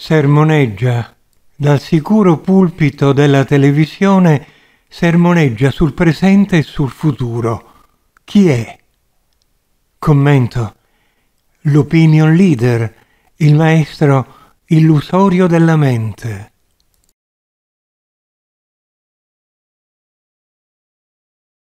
sermoneggia dal sicuro pulpito della televisione, sermoneggia sul presente e sul futuro. Chi è? Commento. L'opinion leader, il maestro illusorio della mente.